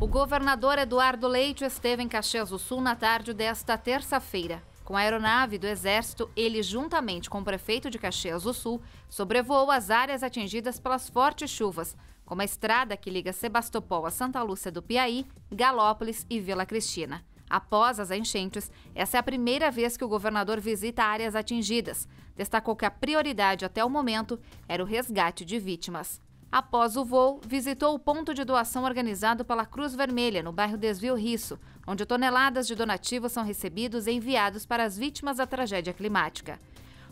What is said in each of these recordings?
O governador Eduardo Leite esteve em Caxias do Sul na tarde desta terça-feira. Com a aeronave do Exército, ele, juntamente com o prefeito de Caxias do Sul, sobrevoou as áreas atingidas pelas fortes chuvas, como a estrada que liga Sebastopol a Santa Lúcia do Piauí, Galópolis e Vila Cristina. Após as enchentes, essa é a primeira vez que o governador visita áreas atingidas. Destacou que a prioridade até o momento era o resgate de vítimas. Após o voo, visitou o ponto de doação organizado pela Cruz Vermelha, no bairro Desvio Risso, onde toneladas de donativos são recebidos e enviados para as vítimas da tragédia climática.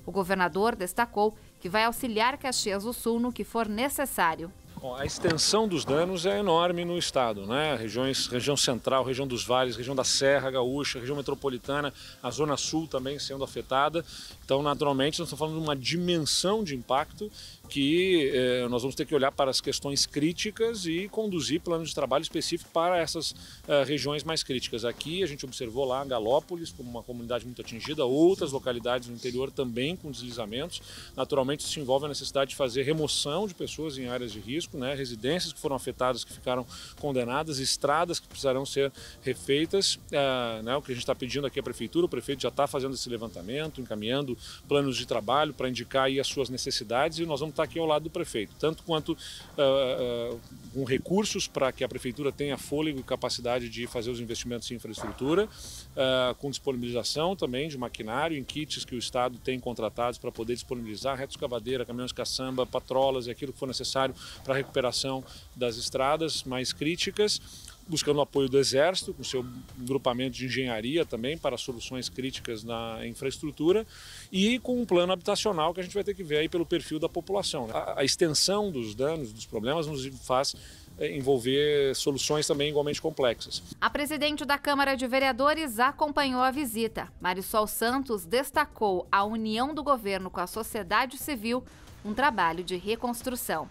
O governador destacou que vai auxiliar Caxias do Sul no que for necessário. Bom, a extensão dos danos é enorme no estado, né? Regiões, região central, região dos vales, região da Serra Gaúcha, região metropolitana, a zona sul também sendo afetada. Então, naturalmente, nós estamos falando de uma dimensão de impacto que eh, nós vamos ter que olhar para as questões críticas e conduzir planos de trabalho específicos para essas eh, regiões mais críticas. Aqui a gente observou lá Galópolis como uma comunidade muito atingida, outras localidades no interior também com deslizamentos. Naturalmente isso envolve a necessidade de fazer remoção de pessoas em áreas de risco, né? residências que foram afetadas, que ficaram condenadas, estradas que precisarão ser refeitas. Eh, né? O que a gente está pedindo aqui à prefeitura, o prefeito já está fazendo esse levantamento, encaminhando planos de trabalho para indicar aí as suas necessidades e nós vamos estar Tá aqui ao lado do prefeito, tanto quanto uh, uh, com recursos para que a prefeitura tenha fôlego e capacidade de fazer os investimentos em infraestrutura, uh, com disponibilização também de maquinário em kits que o Estado tem contratados para poder disponibilizar retos cavadeira, caminhões caçamba, patrolas e aquilo que for necessário para a recuperação das estradas mais críticas buscando apoio do Exército, com seu grupamento de engenharia também, para soluções críticas na infraestrutura, e com um plano habitacional que a gente vai ter que ver aí pelo perfil da população. Né? A, extensão dos danos, dos problemas, nos faz eh, envolver soluções também igualmente complexas. A presidente da Câmara de Vereadores acompanhou a visita. Marisol Santos destacou a união do governo com a sociedade civil, um trabalho de reconstrução.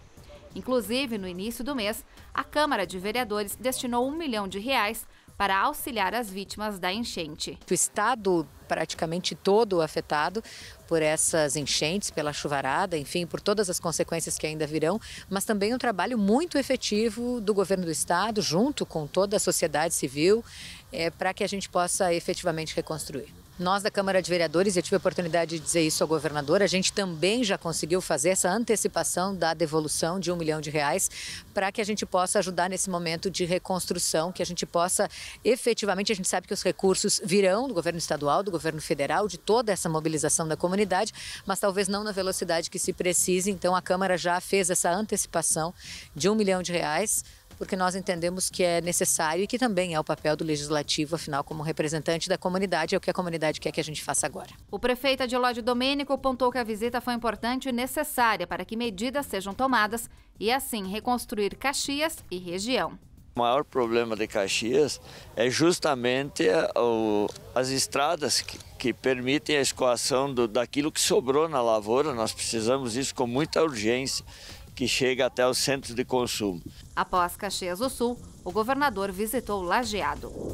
Inclusive, no início do mês, a Câmara de Vereadores destinou um milhão de reais para auxiliar as vítimas da enchente. O estado praticamente todo afetado por essas enchentes, pela chuvarada, enfim, por todas as consequências que ainda virão, mas também um trabalho muito efetivo do governo do estado, junto com toda a sociedade civil, é, para que a gente possa efetivamente reconstruir. Nós da Câmara de Vereadores, eu tive a oportunidade de dizer isso ao governador, a gente também já conseguiu fazer essa antecipação da devolução de um milhão de reais para que a gente possa ajudar nesse momento de reconstrução, que a gente possa efetivamente, a gente sabe que os recursos virão do governo estadual, do governo federal, de toda essa mobilização da comunidade, mas talvez não na velocidade que se precise. Então a Câmara já fez essa antecipação de um milhão de reais porque nós entendemos que é necessário e que também é o papel do legislativo, afinal, como representante da comunidade, é o que a comunidade quer que a gente faça agora. O prefeito Adilódio Domênico apontou que a visita foi importante e necessária para que medidas sejam tomadas e, assim, reconstruir Caxias e região. O maior problema de Caxias é justamente eh, as estradas que, que permitem a escoação do, daquilo que sobrou na lavoura. Nós precisamos disso com muita urgência que chega até os centros de consumo. Após Caxias do Sul, o governador visitou Lajeado.